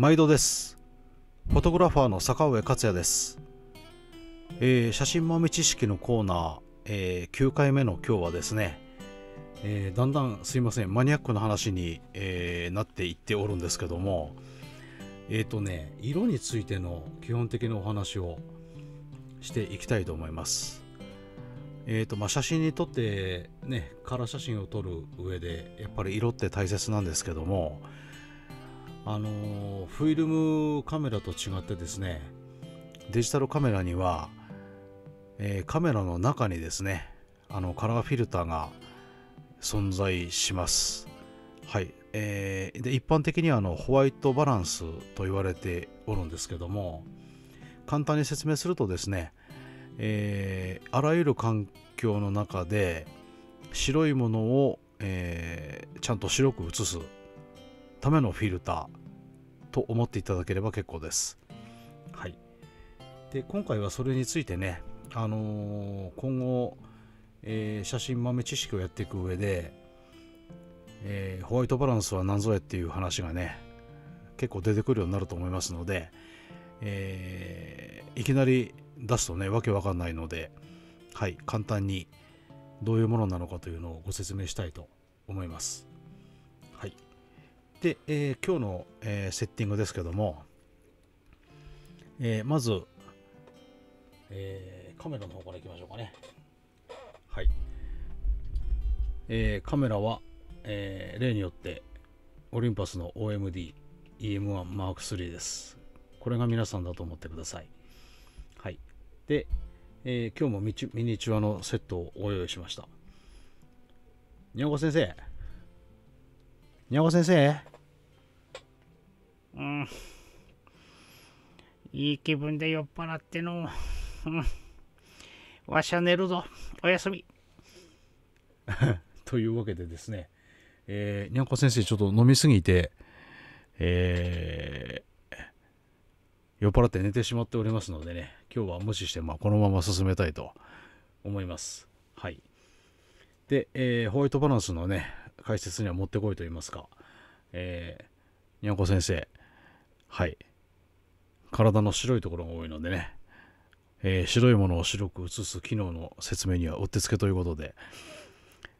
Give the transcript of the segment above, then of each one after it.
毎度です。フォトグラファーの坂上克也です。えー、写真豆知識のコーナー、えー、9回目の今日はですね、えー、だんだんすいません、マニアックな話に、えー、なっていっておるんですけども、えっ、とね、色についての基本的なお話をしていきたいと思います。えーとまあ、写真に撮ってねカラー写真を撮る上でやっぱり色って大切なんですけども、あのフィルムカメラと違ってですねデジタルカメラには、えー、カメラの中にですねあのカラーフィルターが存在しますはいえー、で一般的にはあのホワイトバランスと言われておるんですけども簡単に説明するとですね、えー、あらゆる環境の中で白いものを、えー、ちゃんと白く写すためのフィルターと思っていただければ結構です。はい、で今回はそれについてね、あのー、今後、えー、写真豆知識をやっていく上で、えー、ホワイトバランスは何ぞやっていう話がね結構出てくるようになると思いますので、えー、いきなり出すとねわけわかんないので、はい、簡単にどういうものなのかというのをご説明したいと思います。で、えー、今日の、えー、セッティングですけども、えー、まず、えー、カメラの方からいきましょうかね。はい。えー、カメラは、えー、例によって、オリンパスの OMD EM1 Mark3 です。これが皆さんだと思ってください。はい。で、えー、今日もミニチュアのセットをご用意しました。にゃんこ先生。にゃご先生うん。いい気分で酔っ払っての。うん。わしゃ寝るぞ。おやすみ。というわけでですね、えー、にゃんこ先生、ちょっと飲みすぎて、えー、酔っ払って寝てしまっておりますのでね、今日は無視して、まあ、このまま進めたいと思います。はい。で、えー、ホワイトバランスのね、解説にはもってこいと言いますか、えー、にゃんこ先生、はい。体の白いところが多いのでね、えー、白いものを白く映す機能の説明にはうってつけということで、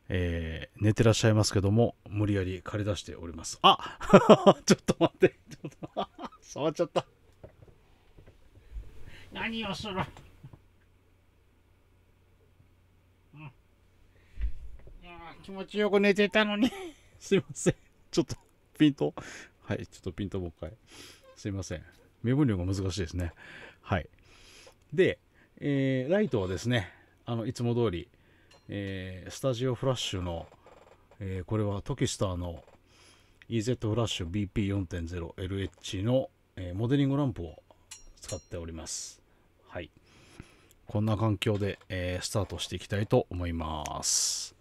えー、寝てらっしゃいますけども、無理やり借り出しております。あ ちょっと待って、ちょっと 触っちゃった。何をする気持ちよく寝てたのに すいません。ちょっと、ピント。はい、ちょっとピントもう一回。すいません。目分量が難しいですね。はい。で、えー、ライトはですね、あの、いつも通り、えー、スタジオフラッシュの、えー、これはトキスターの EZ フラッシュ BP4.0LH の、えー、モデリングランプを使っております。はい。こんな環境で、えー、スタートしていきたいと思います。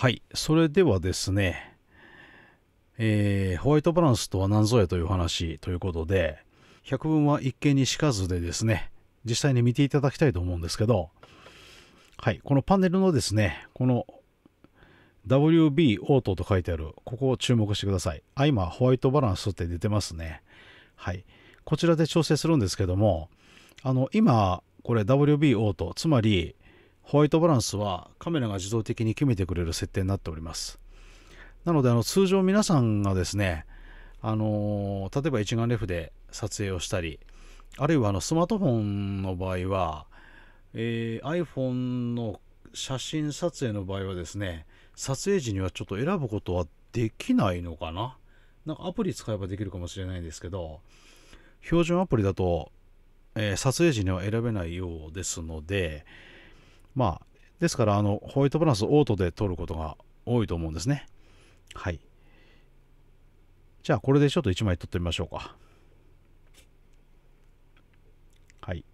はいそれではですねえー、ホワイトバランスとは何ぞやという話ということで百聞は一見にしかずでですね実際に見ていただきたいと思うんですけどはいこのパネルのですねこの WB オートと書いてあるここを注目してくださいあ今ホワイトバランスって出てますねはいこちらで調整するんですけどもあの今これ WB オートつまりホワイトバランスはカメラが自動的に決めてくれる設定になっております。なので、あの、通常皆さんがですね、あの例えば一眼レフで撮影をしたり、あるいはあのスマートフォンの場合は、えー、iPhone の写真撮影の場合はですね、撮影時にはちょっと選ぶことはできないのかななんかアプリ使えばできるかもしれないんですけど、標準アプリだと、えー、撮影時には選べないようですので、まあ、ですから、あの、ホワイトバランスオートで取ることが多いと思うんですね。はい。じゃあ、これでちょっと1枚取ってみましょうか。はい。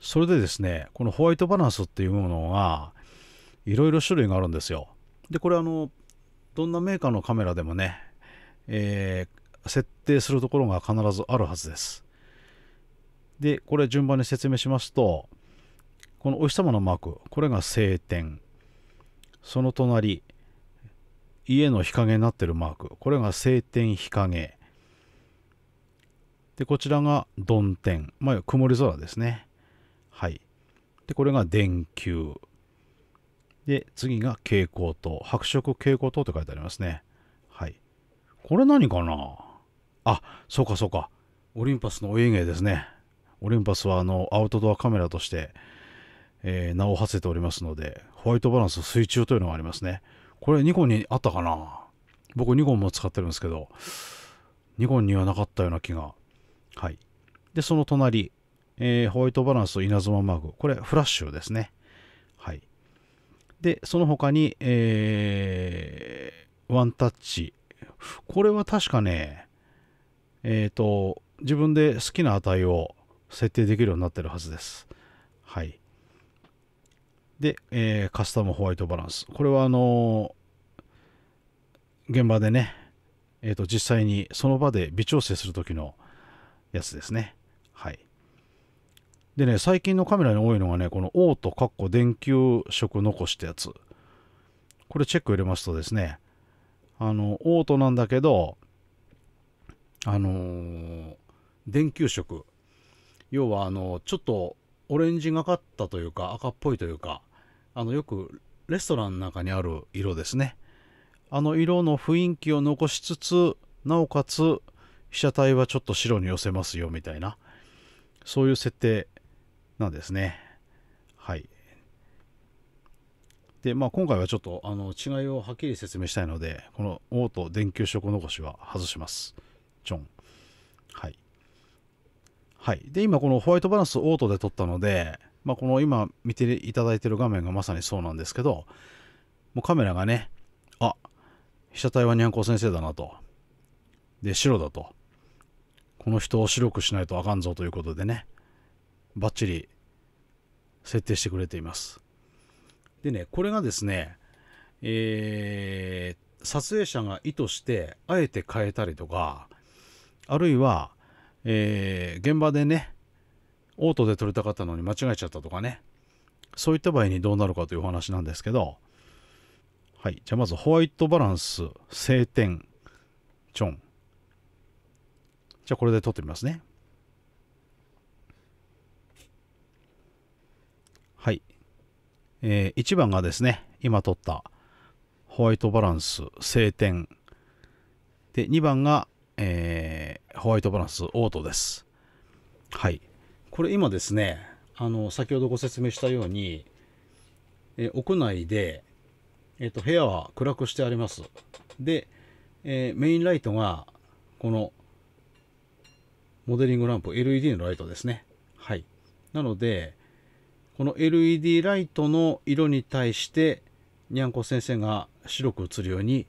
それでですね、このホワイトバランスっていうものが、いろいろ種類があるんですよ。で、これ、あの、どんなメーカーのカメラでもね、えー、設定するところが必ずあるはずです。で、これ順番に説明しますと、このお日様のマークこれが晴天その隣家の日陰になってるマークこれが晴天日陰でこちらが曇天、まあ、曇り空ですねはいでこれが電球で次が蛍光灯白色蛍光灯って書いてありますねはいこれ何かなあそうかそうかオリンパスのお家芸ですねオリンパスはあのアウトドアカメラとしてえー、名を馳せておりますので、ホワイトバランス水中というのがありますね。これニコンにあったかな僕ニコンも使ってるんですけど、ニコンにはなかったような気が。はい。で、その隣、えー、ホワイトバランスと稲妻マーク。これ、フラッシュですね。はい。で、その他に、えー、ワンタッチ。これは確かね、えっ、ー、と、自分で好きな値を設定できるようになってるはずです。はい。で、えー、カスタムホワイトバランス。これはあのー、現場でね、えっ、ー、と、実際にその場で微調整するときのやつですね。はい。でね、最近のカメラに多いのがね、このオート、カッコ、電球色残したやつ。これチェック入れますとですね、あの、オートなんだけど、あのー、電球色。要は、あの、ちょっとオレンジがかったというか、赤っぽいというか、あのよくレストランの中にある色ですねあの色の雰囲気を残しつつなおかつ被写体はちょっと白に寄せますよみたいなそういう設定なんですねはいでまあ今回はちょっとあの違いをはっきり説明したいのでこのーと電球色残しは外しますちょんはいはいで今このホワイトバランスオートで撮ったのでまあ、この今見ていただいている画面がまさにそうなんですけど、もうカメラがね、あ、被写体はにゃんこ先生だなと。で、白だと。この人を白くしないとあかんぞということでね、バッチリ設定してくれています。でね、これがですね、えー、撮影者が意図してあえて変えたりとか、あるいは、えー、現場でね、オートで撮りたかったのに間違えちゃったとかね。そういった場合にどうなるかというお話なんですけど、はい。じゃあまずホワイトバランス、晴天、チョン。じゃあこれで撮ってみますね。はい。えー、1番がですね、今撮ったホワイトバランス、晴天。で、2番が、えー、ホワイトバランス、オートです。はい。これ今ですね、あの、先ほどご説明したように、え屋内で、えっ、と、部屋は暗くしてあります。で、えー、メインライトが、この、モデリングランプ、LED のライトですね。はい。なので、この LED ライトの色に対して、にゃんこ先生が白く映るように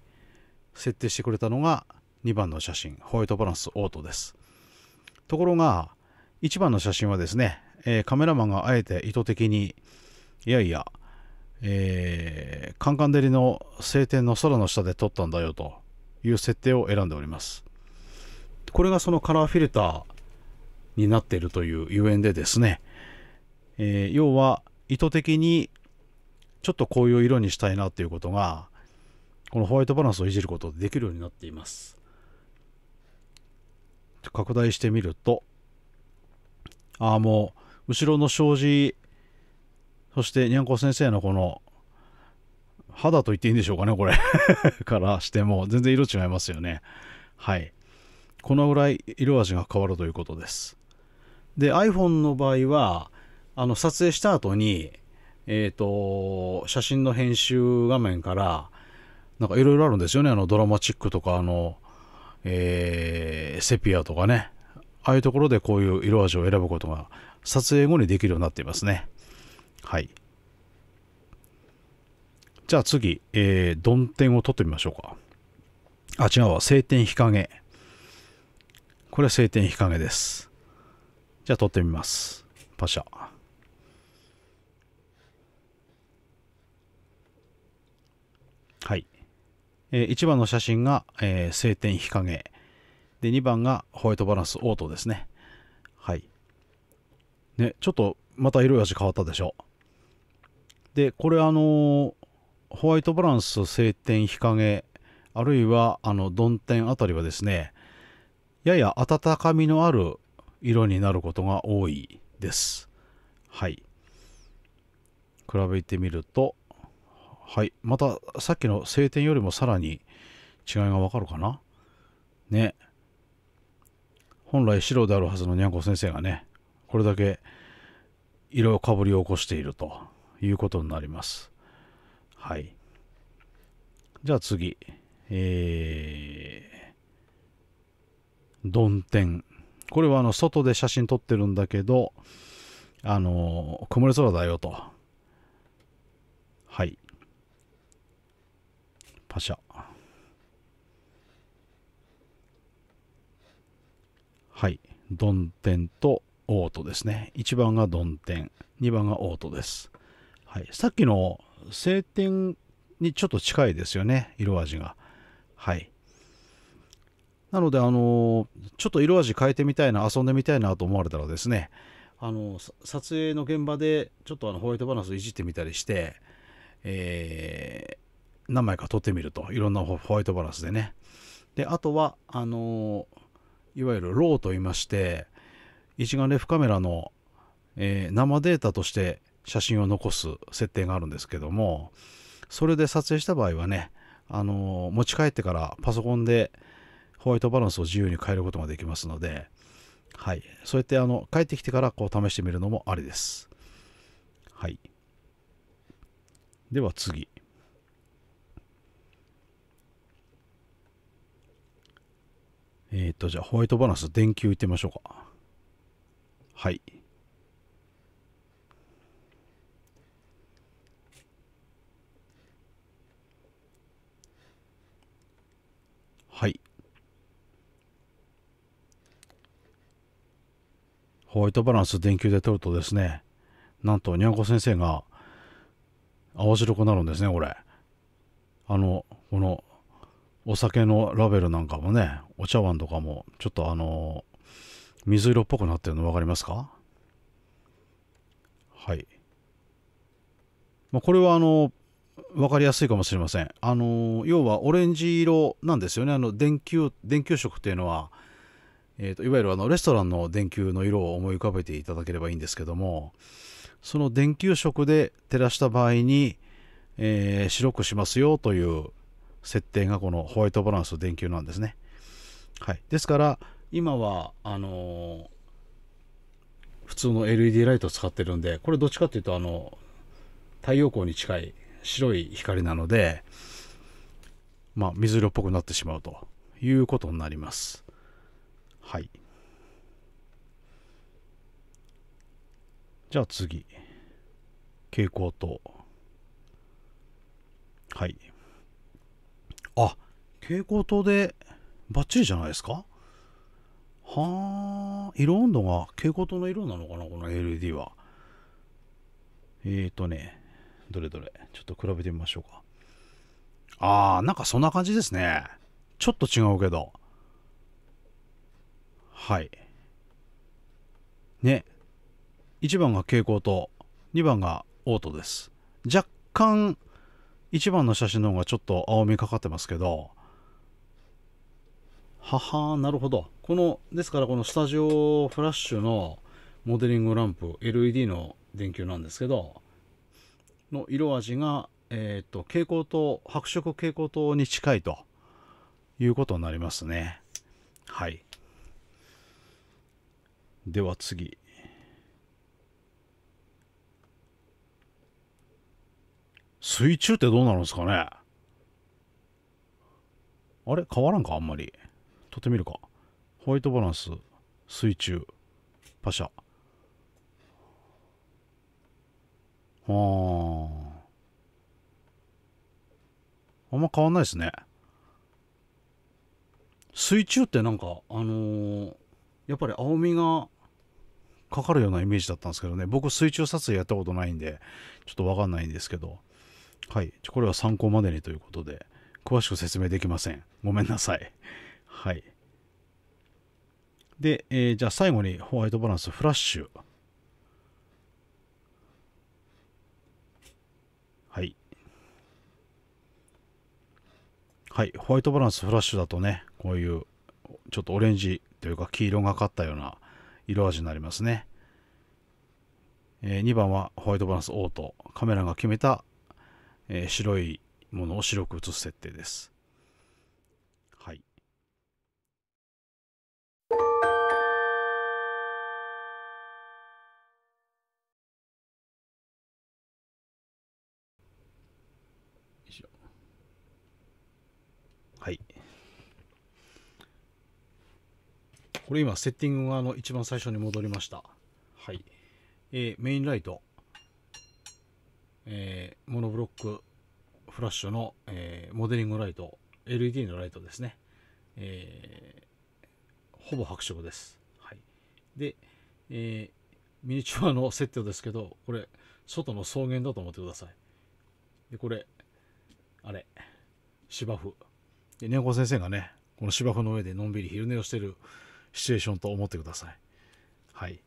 設定してくれたのが2番の写真、ホワイトバランスオートです。ところが、1番の写真はですね、えー、カメラマンがあえて意図的に、いやいや、えー、カンカン照りの晴天の空の下で撮ったんだよという設定を選んでおります。これがそのカラーフィルターになっているというゆえんでですね、えー、要は意図的にちょっとこういう色にしたいなっていうことが、このホワイトバランスをいじることでできるようになっています。拡大してみると、ああ、もう、後ろの障子、そしてにゃんこ先生のこの、肌と言っていいんでしょうかね、これ からしても、全然色違いますよね。はい。このぐらい色味が変わるということです。で、iPhone の場合は、あの、撮影した後に、えっ、ー、と、写真の編集画面から、なんかいろいろあるんですよね。あの、ドラマチックとか、あの、えー、セピアとかね、ああいうところでこういう色味を選ぶことが撮影後にできるようになっていますね。はい。じゃあ次、えー、曇天を撮ってみましょうか。あ、違うわ。晴天日陰。これは晴天日陰です。じゃあ撮ってみます。パシャ。はい。えー、一番の写真が、えー、晴天日陰。で、2番がホワイトバランスオートですね。はい。ね、ちょっとまた色味変わったでしょ。で、これあのホワイトバランス、晴天、日陰、あるいはあの、曇天あたりはですね、やや温かみのある色になることが多いです。はい。比べてみると、はい。また、さっきの晴天よりもさらに違いがわかるかなね。本来白であるはずのにゃんこ先生がねこれだけ色かぶりを起こしているということになりますはいじゃあ次えドンテ天これはあの外で写真撮ってるんだけどあの曇り空だよとはいパシャはい。ドンテンとオートですね。1番がドンテン、2番がオートです。はい。さっきの晴天にちょっと近いですよね。色味が。はい。なので、あのちょっと色味変えてみたいな、遊んでみたいなと思われたらですね、あの撮影の現場でちょっとあのホワイトバランスいじってみたりして、えー、何枚か撮ってみると、いろんなホワイトバランスでね。で、あとは、あのーいわゆる r ー w と言いまして一眼レフカメラの、えー、生データとして写真を残す設定があるんですけどもそれで撮影した場合はね、あのー、持ち帰ってからパソコンでホワイトバランスを自由に変えることができますので、はい、そうやってあの帰ってきてからこう試してみるのもありです。はい、では次。えっ、ー、と、じゃあホワイトバランス、電球いってみましょうか。はい。はい。ホワイトバランス電球で取るとですね、なんとにゃんこ先生が青白くなるんですね、これ。あの、このお酒のラベルなんかもね、お茶碗とかも、ちょっとあの、水色っぽくなってるの分かりますかはい。まあ、これはあの、分かりやすいかもしれません。あの、要はオレンジ色なんですよね。あの、電球、電球色っていうのは、えーと、いわゆるあのレストランの電球の色を思い浮かべていただければいいんですけどもその電球色で照らした場合に、えー、白くしますよという設定がこのホワイトバランス電球なんですね。はい、ですから今はあの普通の LED ライトを使ってるんでこれどっちかっていうとあの太陽光に近い白い光なので、まあ、水色っぽくなってしまうということになります。はい。じゃあ次。蛍光灯。はい。あ、蛍光灯でバッチリじゃないですかはあ、色温度が蛍光灯の色なのかなこの LED は。えーとね、どれどれ、ちょっと比べてみましょうか。あー、なんかそんな感じですね。ちょっと違うけど。はい。ね。1番が蛍光灯、2番がオートです。若干、1番の写真の方がちょっと青みかかってますけど、ははなるほど。この、ですからこのスタジオフラッシュのモデリングランプ、LED の電球なんですけど、の色味が、えっ、ー、と、蛍光灯、白色蛍光灯に近いということになりますね。はい。では次。水中ってどうなるんですかねあれ変わらんかあんまり。撮ってみるかホワイトバランス水中パシャああんま変わんないですね水中ってなんかあのー、やっぱり青みがかかるようなイメージだったんですけどね僕水中撮影やったことないんでちょっとわかんないんですけどはいこれは参考までにということで詳しく説明できませんごめんなさいはい。で、えー、じゃあ最後にホワイトバランスフラッシュ。はい。はい、ホワイトバランスフラッシュだとね、こういうちょっとオレンジというか黄色がかったような色味になりますね。え2番はホワイトバランスオート。カメラが決めた、え白いものを白く映す設定です。これ今、セッティング側の一番最初に戻りました。はい。えー、メインライト、えー、モノブロックフラッシュの、えー、モデリングライト、LED のライトですね。えほぼ白色です。はい。で、えミニチュアのセットですけど、これ、外の草原だと思ってください。で、これ、あれ、芝生。で、猫先生がね、この芝生の上でのんびり昼寝をしてるシチュエーションと思ってください。はい。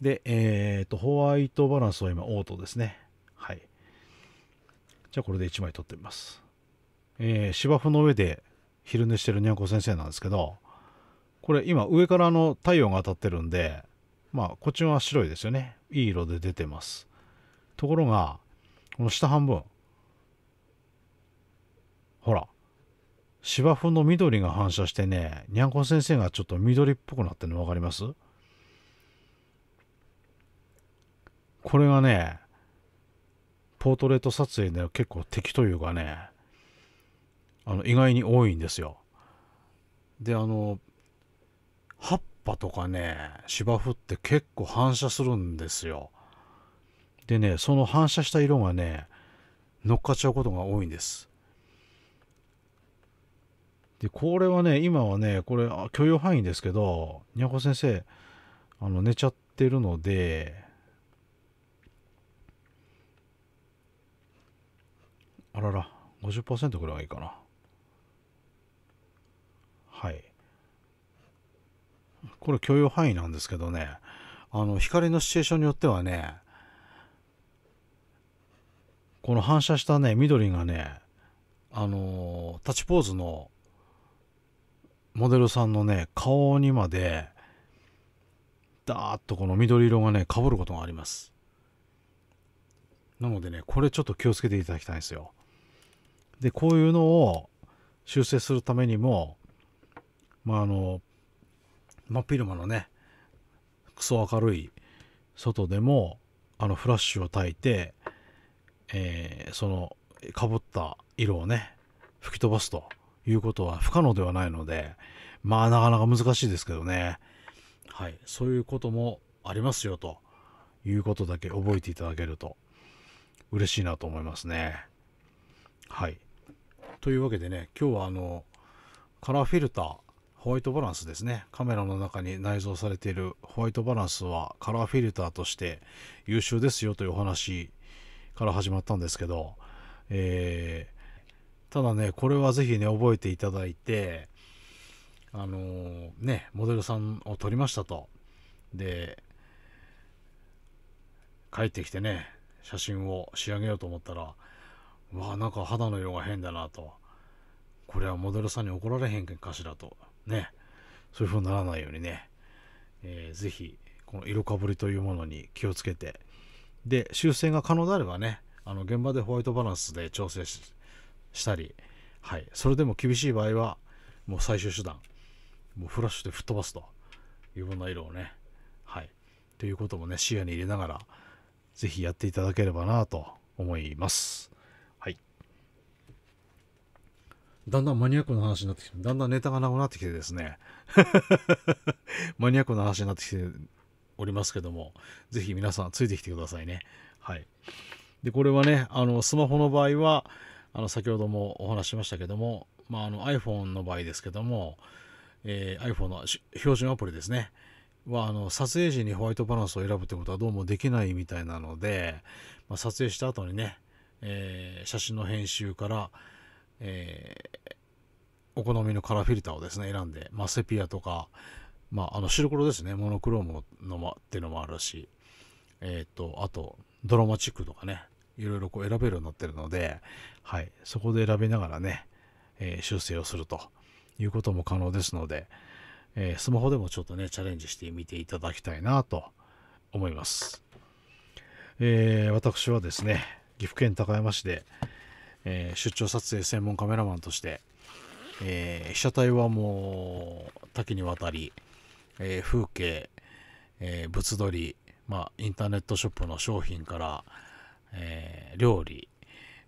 で、えっ、ー、と、ホワイトバランスは今、オートですね。はい。じゃあ、これで1枚取ってみます。えー、芝生の上で昼寝してるにゃんこ先生なんですけど、これ今、上からの太陽が当たってるんで、まあ、こっちは白いですよね。いい色で出てます。ところが、この下半分、ほら、芝生の緑が反射してね、にゃんこ先生がちょっと緑っぽくなってるの分かりますこれがね、ポートレート撮影で結構敵というかね、あの意外に多いんですよ。で、あの、葉っぱとかね、芝生って結構反射するんですよ。でね、その反射した色がね、乗っかっちゃうことが多いんです。で、これはね、今はね、これ、許容範囲ですけど、にゃこ先生、あの、寝ちゃってるので、あらら、50%ぐらいがいいかな。はい。これ許容範囲なんですけどね、あの、光のシチュエーションによってはね、この反射したね、緑がね、あのー、タッチポーズのモデルさんのね、顔にまで、ダーッとこの緑色がね、かぶることがあります。なのでね、これちょっと気をつけていただきたいんですよ。で、こういうのを修正するためにも、まあ、あの、真っ昼間のね、クソ明るい外でも、あの、フラッシュを焚いて、えー、その、かぶった色をね、吹き飛ばすということは不可能ではないので、まあなかなか難しいですけどね。はい。そういうこともありますよということだけ覚えていただけると嬉しいなと思いますね。はい。というわけでね、今日はあの、カラーフィルター、ホワイトバランスですね。カメラの中に内蔵されているホワイトバランスはカラーフィルターとして優秀ですよというお話から始まったんですけど、えー、ただね、これはぜひね、覚えていただいて、あのー、ね、モデルさんを撮りましたと。で、帰ってきてね、写真を仕上げようと思ったら、うわあ、なんか肌の色が変だなと。これはモデルさんに怒られへんかしらと。ね。そういう風にならないようにね、えー、ぜひ、この色かぶりというものに気をつけて、で、修正が可能であればね、あの現場でホワイトバランスで調整ししたり、はい、それでも厳しい場合は、もう最終手段、もうフラッシュで吹っ飛ばすというような色をね、はい、ということもね、視野に入れながら、ぜひやっていただければなと思います。はい。だんだんマニアックな話になってきて、だんだんネタがなくなってきてですね、マニアックな話になってきておりますけども、ぜひ皆さんついてきてくださいね。はい。で、これはね、あの、スマホの場合は、あの先ほどもお話しましたけども、まあ、あの iPhone の場合ですけども、えー、iPhone の標準アプリですねはあの撮影時にホワイトバランスを選ぶということはどうもできないみたいなので、まあ、撮影した後にね、えー、写真の編集から、えー、お好みのカラーフィルターをですね選んで、まあ、セピアとか、まあ、あの白黒ですねモノクロームの、ま、っていうのもあるし、えーとあとドラマチックとかねいろいろこう選べるようになってるので、はい、そこで選びながらね、えー、修正をするということも可能ですので、えー、スマホでもちょっとね、チャレンジしてみていただきたいなと思います。えー、私はですね、岐阜県高山市で、え出張撮影専門カメラマンとして、え被写体はもう多岐にわたり、え風景、え物撮り、まあ、インターネットショップの商品から、えー、料理、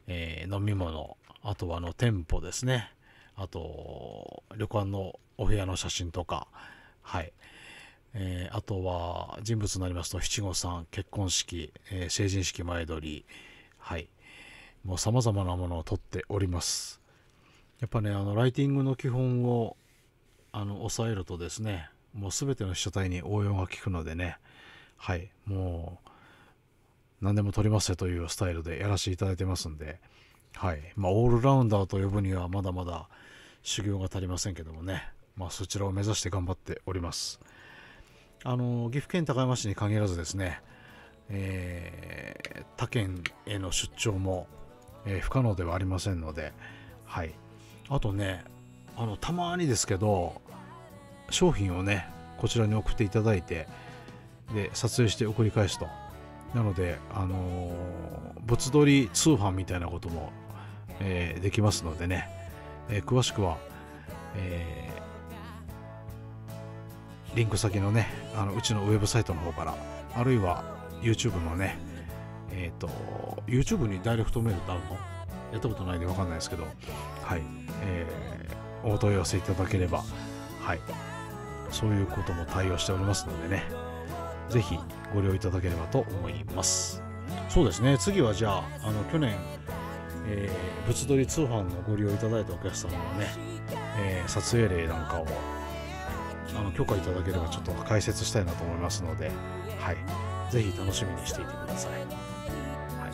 えー、飲み物、あとはあの店舗ですね。あと、旅館のお部屋の写真とか、はい。えー、あとは、人物になりますと、七五三、結婚式、えー、成人式前撮り、はい。もう様々なものを撮っております。やっぱね、あの、ライティングの基本を、あの、抑えるとですね、もう全ての被写体に応用が効くのでね、はい。もう、何でも取りますよというスタイルでやらせていただいてますんで、はい。まあ、オールラウンダーと呼ぶにはまだまだ修行が足りませんけどもね、まあ、そちらを目指して頑張っております。あの、岐阜県高山市に限らずですね、えー、他県への出張も、えー、不可能ではありませんので、はい。あとね、あの、たまにですけど、商品をね、こちらに送っていただいて、で、撮影して送り返すとなので、あのー、物撮り通販みたいなことも、えー、できますのでね、えー、詳しくは、えー、リンク先のね、あのうちのウェブサイトの方から、あるいは YouTube のね、えっ、と、YouTube にダイレクトメールってあるのやったことないんでわかんないですけど、はい、えー、お問い合わせいただければ、はい、そういうことも対応しておりますのでね、ぜひご利用いただければと思いますそうですね次はじゃああの去年、えー、物撮り通販のご利用いただいたお客様のね、えー、撮影例なんかをあの許可いただければちょっと解説したいなと思いますので、はい、ぜひ楽しみにしていてください。は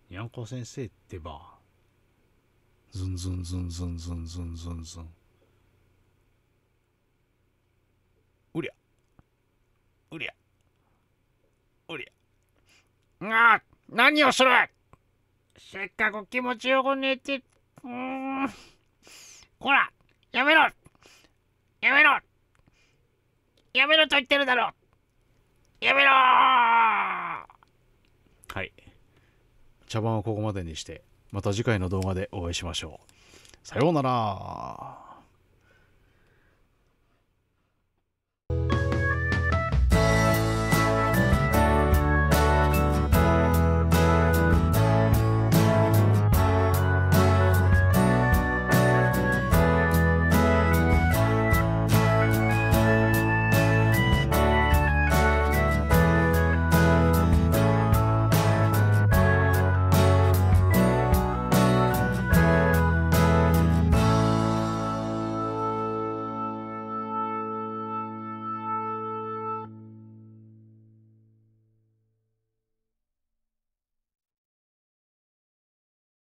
い、にゃんこ先生ってばズンズンズンズンズンズンズンズン。うりゃ。うりゃ。うりゃ。あ、何をするせっかく気持ちよく寝て、うん。こら、やめろやめろやめろと言ってるだろやめろはい。茶番はここまでにして。また次回の動画でお会いしましょう。さようなら。